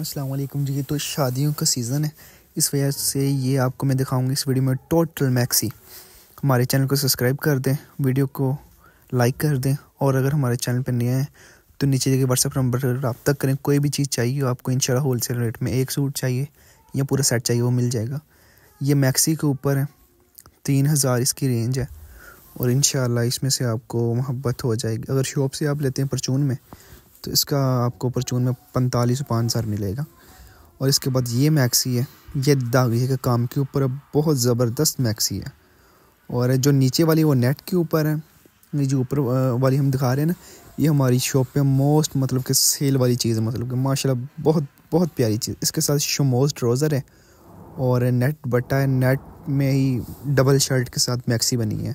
असलम जी ये तो शादियों का सीज़न है इस वजह से ये आपको मैं दिखाऊंगी इस वीडियो में टोटल मैक्सी हमारे चैनल को सब्सक्राइब कर दें वीडियो को लाइक कर दें और अगर हमारे चैनल पर नहीं आए तो नीचे जगह व्हाट्सअप नंबर पर रबता करें कोई भी चीज़ चाहिए आपको इन होल सेल रेट में एक सूट चाहिए या पूरा सेट चाहिए वो मिल जाएगा ये मैक्सी के ऊपर है तीन हज़ार इसकी रेंज है और इन इसमें से आपको मोहब्बत हो जाएगी अगर शॉप से आप लेते हैं परचून में तो इसका आपको परचून में पैंतालीस पाँच हज़ार मिलेगा और इसके बाद ये मैक्सी है ये दागे के काम के ऊपर बहुत ज़बरदस्त मैक्सी है और जो नीचे वाली वो नेट के ऊपर है ये जो ऊपर वाली हम दिखा रहे हैं ना ये हमारी शॉप पे मोस्ट मतलब कि सेल वाली चीज़ है मतलब कि माशाल्लाह बहुत बहुत प्यारी चीज़ इसके साथ शमोज ट्रोज़र है और नेट बटा है नेट में ही डबल शर्ट के साथ मैक्सी बनी है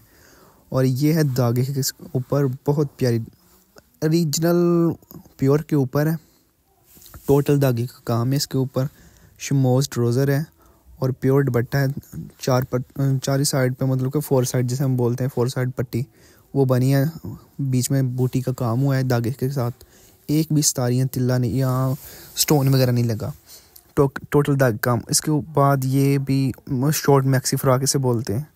और ये है धागे के ऊपर बहुत प्यारी रीजनल प्योर के ऊपर है टोटल धागे का काम है इसके ऊपर शमोज ट्रोज़र है और प्योर दुपट्टा है चार पट चार ही साइड पे मतलब कि फोर साइड जैसे हम बोलते हैं फोर साइड पट्टी वो बनी है बीच में बूटी का काम हुआ है धागे के साथ एक भी सतारियाँ तिल्ला नहीं या स्टोन वगैरह नहीं लगा टो, टोटल दाग काम इसके बाद ये भी शॉर्ट मैक्सी फ्राक इसे बोलते हैं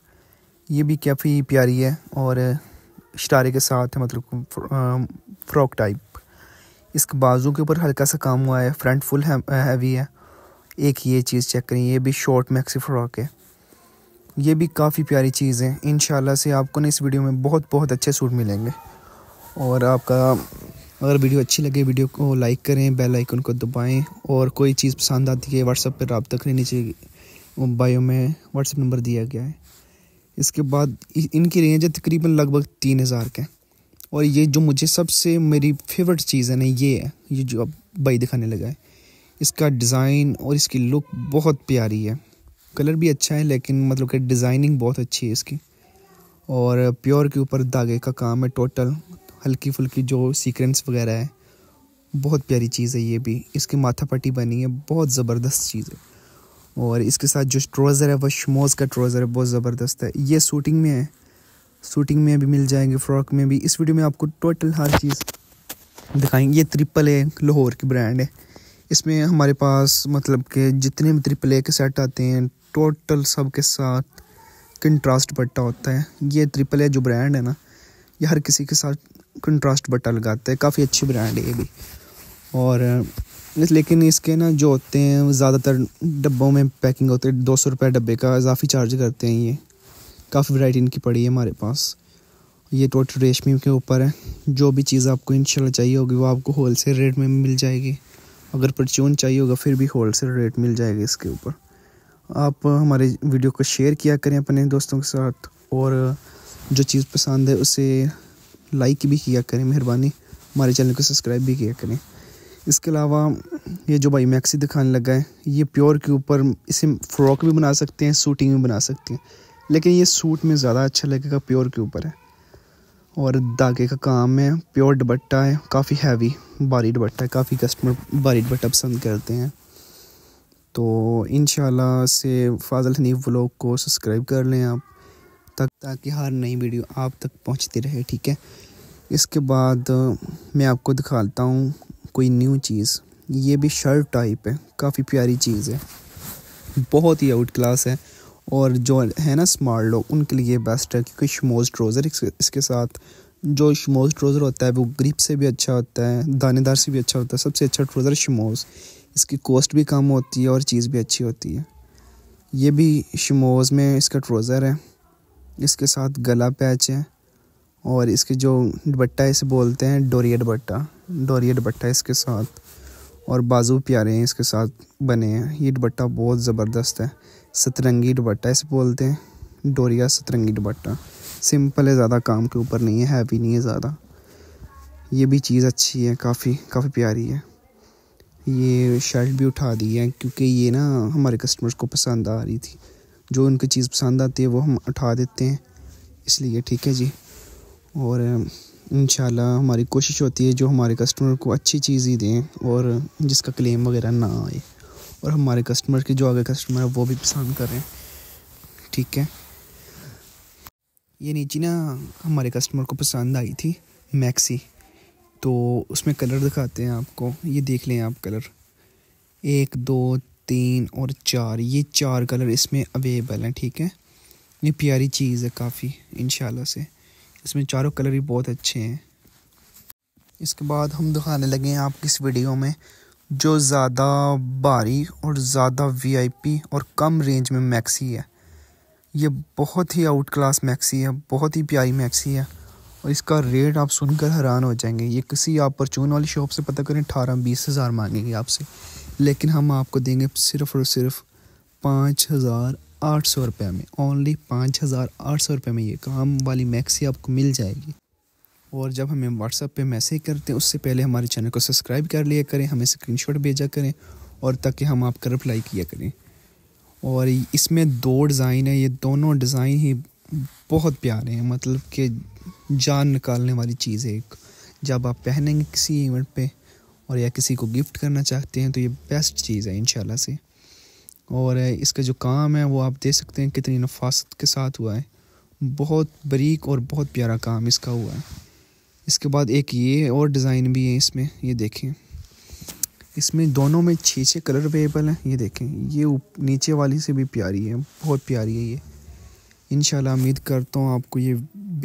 ये भी काफ़ी प्यारी है और शरारे के साथ है मतलब फ्रॉक टाइप इसके बाजू के ऊपर हल्का सा काम हुआ है फ्रंट फुल हैवी है एक ये चीज़ चेक करें ये भी शॉर्ट मैक्सी फ्रॉक है ये भी काफ़ी प्यारी चीज़ है इन से आपको ना इस वीडियो में बहुत बहुत अच्छे सूट मिलेंगे और आपका अगर वीडियो अच्छी लगे वीडियो को लाइक करें बेल आइकन को दबाएं और कोई चीज़ पसंद आती है व्हाट्सअप पर रबता करें नीचे बायो में व्हाट्सअप नंबर दिया गया है इसके बाद इनकी रेंज है तकरीबन लगभग तीन हज़ार के और ये जो मुझे सबसे मेरी फेवरेट चीज़ है ना ये है ये जो अब भाई दिखाने लगा है इसका डिज़ाइन और इसकी लुक बहुत प्यारी है कलर भी अच्छा है लेकिन मतलब कि डिज़ाइनिंग बहुत अच्छी है इसकी और प्योर के ऊपर धागे का काम है टोटल हल्की फुल्की जो सीक्रेंस वगैरह है बहुत प्यारी चीज़ है ये भी इसकी माथा पट्टी बनी है बहुत ज़बरदस्त चीज़ है और इसके साथ जो ट्रोज़र है वह शमोज़ का ट्रोज़र है बहुत ज़बरदस्त है ये सूटिंग में है सूटिंग में भी मिल जाएंगे फ्रॉक में भी इस वीडियो में आपको टोटल हर चीज़ दिखाएंगे ये ट्रिपल ए लाहौर की ब्रांड है इसमें हमारे पास मतलब के जितने भी ट्रिपल ए के सेट आते हैं टोटल सब के साथ कंट्रास्ट बट्टा होता है ये ट्रिपल ए जो ब्रांड है ना ये हर किसी के साथ कंट्रास्ट बट्टा लगाता है काफ़ी अच्छी ब्रांड है ये भी और लेकिन इसके ना जो होते हैं ज़्यादातर डब्बों में पैकिंग होते हैं दो सौ रुपये डब्बे का इजाफी चार्ज करते हैं ये काफ़ी वैरायटी इनकी पड़ी है हमारे पास ये टोटल रेशमी के ऊपर है जो भी चीज़ आपको इनशाला चाहिए होगी वो आपको होल सेल रेट में मिल जाएगी अगर परचून चाहिए होगा फिर भी होल सेल रेट मिल जाएगी इसके ऊपर आप हमारे वीडियो को शेयर किया करें अपने दोस्तों के साथ और जो चीज़ पसंद है उसे लाइक भी किया करें मेहरबानी हमारे चैनल को सब्सक्राइब भी किया करें इसके अलावा ये जो भाई मैक्सी दिखाने लगा है ये प्योर के ऊपर इसे फ्रॉक भी बना सकते हैं सूटिंग भी बना सकते हैं लेकिन ये सूट में ज़्यादा अच्छा लगेगा प्योर के ऊपर है और धागे का काम है प्योर दुपट्टा है काफ़ी हैवी भारी दुपट्टा है काफ़ी कस्टमर भारी दुपट्टा पसंद करते हैं तो इन से फाजल हनीफ व्लॉग को सब्सक्राइब कर लें आप तक ताकि हर नई वीडियो आप तक पहुंचती रहे ठीक है इसके बाद मैं आपको दिखाता हूँ कोई न्यू चीज़ ये भी शर्ट टाइप है काफ़ी प्यारी चीज़ है बहुत ही आउट क्लास है और जो है ना स्मार्ट लोग उनके लिए बेस्ट है क्योंकि शमोज ट्रोज़र इसके साथ जो शमोज ट्रोज़र होता है वो ग्रिप से भी अच्छा होता है दानेदार से भी अच्छा होता है सबसे अच्छा ट्रोज़र शमोज इसकी कॉस्ट भी कम होती है और चीज़ भी अच्छी होती है ये भी शमोज में इसका ट्रोज़र है इसके साथ गला पैच है और इसके जो दुपट्टा इसे बोलते हैं डोरिया दुपट्टा डोरिया दुपट्टा इसके साथ और बाजू प्यारे हैं इसके साथ बने हैं ये दुपट्टा बहुत ज़बरदस्त है सतरंगी दुपट्टा इसे बोलते हैं डोरिया सतरंगी दुपट्टा सिंपल है ज़्यादा काम के ऊपर नहीं है हैवी नहीं है ज़्यादा ये भी चीज़ अच्छी है काफ़ी काफ़ी प्यारी है ये शर्ट भी उठा दी है क्योंकि ये ना हमारे कस्टमर्स को पसंद आ रही थी जो उनकी चीज़ पसंद आती है वो हम उठा देते हैं इसलिए ठीक है जी और इन हमारी कोशिश होती है जो हमारे कस्टमर को अच्छी चीज़ ही दें और जिसका क्लेम वगैरह ना आए और हमारे कस्टमर के जो आगे कस्टमर है वो भी पसंद कर रहे हैं ठीक है ये नीचे ना हमारे कस्टमर को पसंद आई थी मैक्सी तो उसमें कलर दिखाते हैं आपको ये देख लें आप कलर एक दो तीन और चार ये चार कलर इसमें अवेलेबल हैं ठीक है ये प्यारी चीज़ है काफ़ी इन से इसमें चारों कलर भी बहुत अच्छे हैं इसके बाद हम दिखाने लगे हैं आप किस वीडियो में जो ज़्यादा भारी और ज़्यादा वीआईपी और कम रेंज में मैक्सी है ये बहुत ही आउट क्लास मैक्सी है बहुत ही प्यारी मैक्सी है और इसका रेट आप सुनकर हैरान हो जाएंगे ये किसी आप परचून वाली शॉप से पता करें अठारह बीस हज़ार मांगेंगे आपसे लेकिन हम आपको देंगे सिर्फ़ और सिर्फ पाँच हज़ार आठ सौ रुपये में ओनली पाँच हज़ार आठ सौ रुपये में ये काम वाली मैक्सी आपको मिल जाएगी और जब हमें व्हाट्सअप पे मैसेज करते हैं उससे पहले हमारे चैनल को सब्सक्राइब कर लिया करें हमें स्क्रीनशॉट भेजा करें और ताकि हम आपका रिप्लाई किया करें और इसमें दो डिज़ाइन है ये दोनों डिज़ाइन ही बहुत प्यारे हैं मतलब कि जान निकालने वाली चीज़ है एक जब आप पहनेंगे किसी इवेंट पे और या किसी को गिफ्ट करना चाहते हैं तो ये बेस्ट चीज़ है इन से और इसका जो काम है वो आप देख सकते हैं कितनी नफासत के साथ हुआ है बहुत बरीक और बहुत प्यारा काम इसका हुआ है इसके बाद एक ये और डिज़ाइन भी है इसमें ये देखें इसमें दोनों में छः छः कलर अवेलेबल हैं ये देखें ये नीचे वाली से भी प्यारी है बहुत प्यारी है ये इन उम्मीद करता हूँ आपको ये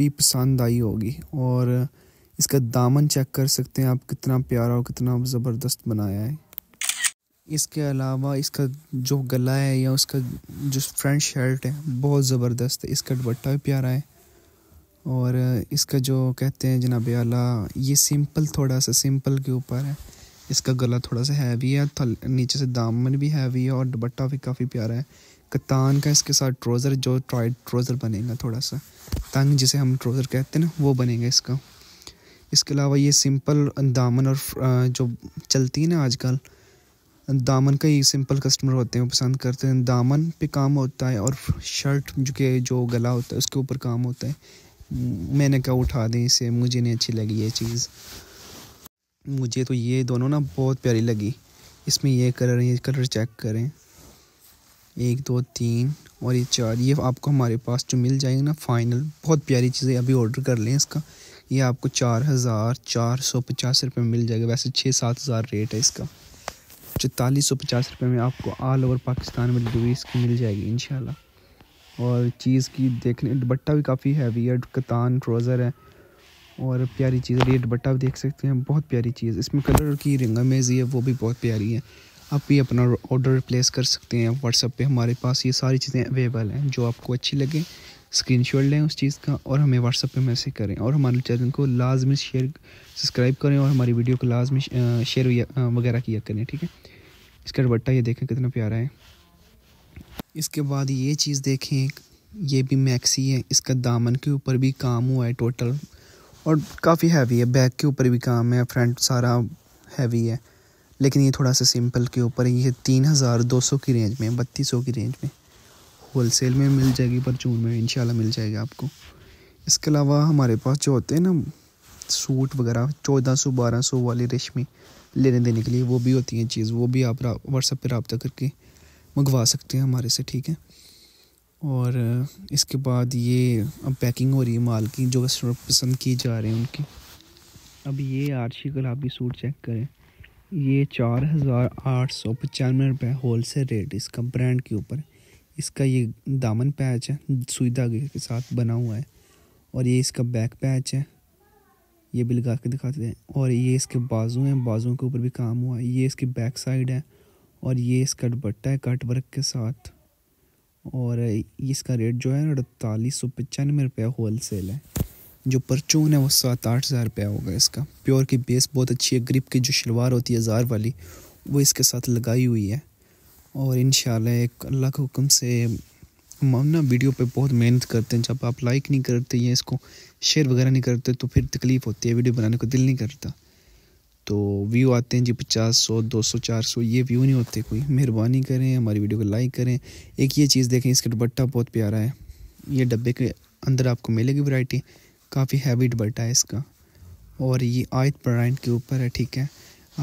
भी पसंद आई होगी और इसका दामन चेक कर सकते हैं आप कितना प्यारा और कितना ज़बरदस्त बनाया है इसके अलावा इसका जो गला है या उसका जो फ्रंट शर्ट है बहुत ज़बरदस्त है इसका दुपट्टा भी प्यारा है और इसका जो कहते हैं जनाब आला ये सिंपल थोड़ा सा सिंपल के ऊपर है इसका गला थोड़ा सा हैवी है थल नीचे से दामन भी हैवी है और दुपट्टा भी काफ़ी प्यारा है कतान का इसके साथ ट्रोज़र जो ट्राइड ट्रोज़र बनेगा थोड़ा सा तंग जिसे हम ट्रोज़र कहते हैं ना वो बनेगा इसका इसके अलावा ये सिंपल दामन और जो चलती है ना आजकल दामन का ही सिंपल कस्टमर होते हैं पसंद करते हैं दामन पे काम होता है और शर्ट जो के जो गला होता है उसके ऊपर काम होता है मैंने कहा उठा दें इसे मुझे नहीं अच्छी लगी ये चीज़ मुझे तो ये दोनों ना बहुत प्यारी लगी इसमें ये कलर ये कलर चेक करें एक दो तीन और ये चार ये आपको हमारे पास जो मिल जाएंगे ना फाइनल बहुत प्यारी चीज़ें अभी ऑर्डर कर लें इसका ये आपको चार हज़ार चार सौ पचास रुपये में मिल जाएगा वैसे छः सात हज़ार रेट है इसका चौतालीस सौ पचास रुपये में आपको ऑल ओवर पाकिस्तान में डिलीवरी इसकी मिल जाएगी इन और चीज़ की देखने दुपट्टा भी काफ़ी हैवी है कतान ट्रोज़र है और प्यारी चीज़ है ये दुपट्टा भी देख सकते हैं बहुत प्यारी चीज़ इसमें कलर की रिंग अमेजी है वो भी बहुत प्यारी है आप भी अपना ऑर्डर प्लेस कर सकते हैं व्हाट्सअप पे हमारे पास ये सारी चीज़ें अवेलेबल हैं जो आपको अच्छी लगे शॉट लें उस चीज़ का और हमें व्हाट्सअप पे मैसेज करें और हमारे चैनल को लाजमी शेयर सब्सक्राइब करें और हमारी वीडियो को लाजमी शेयर वगैरह किया करें ठीक है इसका दुपट्टा ये देखें कितना प्यारा है इसके बाद ये चीज़ देखें ये भी मैक्सी है इसका दामन के ऊपर भी काम हुआ है टोटल और काफ़ी हैवी है बैक के ऊपर भी काम है फ्रंट सारा हैवी है लेकिन ये थोड़ा सा सिंपल के ऊपर ये तीन हज़ार दो सौ की रेंज में बत्तीस सौ की रेंज में होल सेल में मिल जाएगी परचून में इन मिल जाएगा आपको इसके अलावा हमारे पास जो होते हैं ना सूट वगैरह चौदह सौ बारह सौ वाली रेशमी लेने देने के लिए वो भी होती हैं चीज़ वो भी आप व्हाट्सएप पर रबता करके मंगवा सकते हैं हमारे से ठीक है और इसके बाद ये अब पैकिंग हो रही है माल की जो कस्टमर पसंद किए जा रहे हैं उनकी अब ये आरशी आपकी सूट चेक करें ये चार हज़ार आठ सौ पचानवे रुपये होल सेल रेट इसका ब्रांड के ऊपर इसका ये दामन पैच है सुई धागे के साथ बना हुआ है और ये इसका बैक पैच है ये भी लगा के दिखाते हैं और ये इसके बाजू हैं बाजुओं के ऊपर भी काम हुआ है ये इसकी बैक साइड है और ये इसका दुपट्टा है कट वर्क के साथ और इसका रेट जो है अड़तालीस सौ पचानवे रुपया होल सेल है जो परचून है वो सात आठ हज़ार रुपया होगा इसका प्योर की बेस बहुत अच्छी है ग्रिप की जो शलवार होती है हज़ार वाली वो इसके साथ लगाई हुई है और इन एक अल्लाह के हुक्म से हम ना वीडियो पे बहुत मेहनत करते हैं जब आप लाइक नहीं करते या इसको शेयर वगैरह नहीं करते तो फिर तकलीफ़ होती है वीडियो बनाने को दिल नहीं करता तो व्यू आते हैं जी पचास सौ दो सौ चार सौ ये व्यू नहीं होते कोई मेहरबानी करें हमारी वीडियो को लाइक करें एक ये चीज़ देखें इसका दुपट्टा बहुत प्यारा है ये डब्बे के अंदर आपको मिलेगी वैरायटी काफ़ी हैवी दुपट्टा है इसका और ये आयत ब्रांड के ऊपर है ठीक है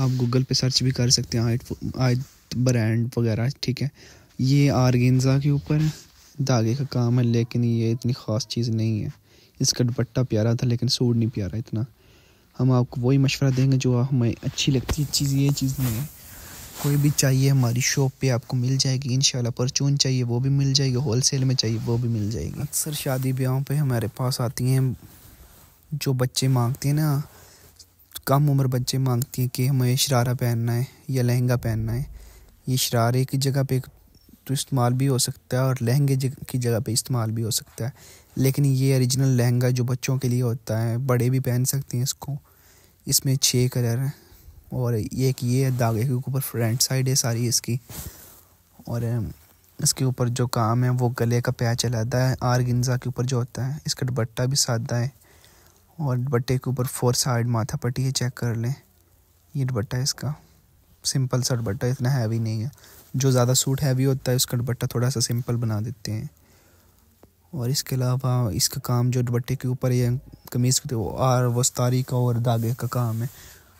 आप गूगल पे सर्च भी कर सकते हैं आयत आयत ब्रांड वगैरह ठीक है ये आर्गेंजा के ऊपर धागे का काम है लेकिन ये इतनी ख़ास चीज़ नहीं है इसका दुपट्टा प्यारा था लेकिन सूट नहीं प्यारा इतना हम आपको वही मशवरा देंगे जो हमें अच्छी लगती है चीज़ ये चीज़ नहीं है कोई भी चाहिए हमारी शॉप पे आपको मिल जाएगी इन परचून चाहिए वो भी मिल जाएगी होल सेल में चाहिए वो भी मिल जाएगी अक्सर शादी ब्याहों पे हमारे पास आती हैं जो बच्चे मांगते हैं ना कम उम्र बच्चे मांगते हैं कि हमें शरारा पहनना है या लहंगा पहनना है ये शरारे की जगह पे तो इस्तेमाल भी हो सकता है और लहंगे की जगह पे इस्तेमाल भी हो सकता है लेकिन ये ओरिजिनल लहंगा जो बच्चों के लिए होता है बड़े भी पहन सकते हैं इसको इसमें छः कलर हैं और एक ये है धागे के ऊपर फ्रंट साइड है सारी इसकी और इसके ऊपर जो काम है वो गले का पैच अलहदा है आर गंजा के ऊपर जो होता है इसका दुपट्टा भी सादा है और दुपट्टे के ऊपर फोर साइड माथा पट्टी है चेक कर लें ये दुपट्टा इसका सिंपल सा दुपट्टा इतना हैवी नहीं है जो ज़्यादा सूट हैवी होता है उसका दुपट्टा थोड़ा सा सिंपल बना देते हैं और इसके अलावा इसका काम जो दुपट्टे के ऊपर या कमीज़ के और वस्तारी का और धागे का काम है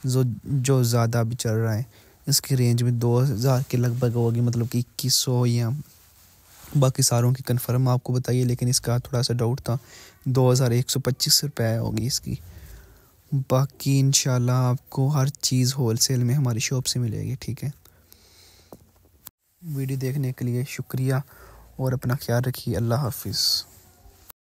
जो जो ज़्यादा भी चल रहा है इसकी रेंज में दो हज़ार के लगभग होगी मतलब कि इक्कीस सौ या बाकी सारों की कंफर्म आपको बताइए लेकिन इसका थोड़ा सा डाउट था दो हज़ार एक सौ पच्चीस रुपये होगी इसकी बाकी इन आपको हर चीज़ होल सेल में हमारी शॉप से मिलेगी ठीक है वीडियो देखने के लिए शुक्रिया और अपना ख्याल रखिए अल्लाह हाफिज़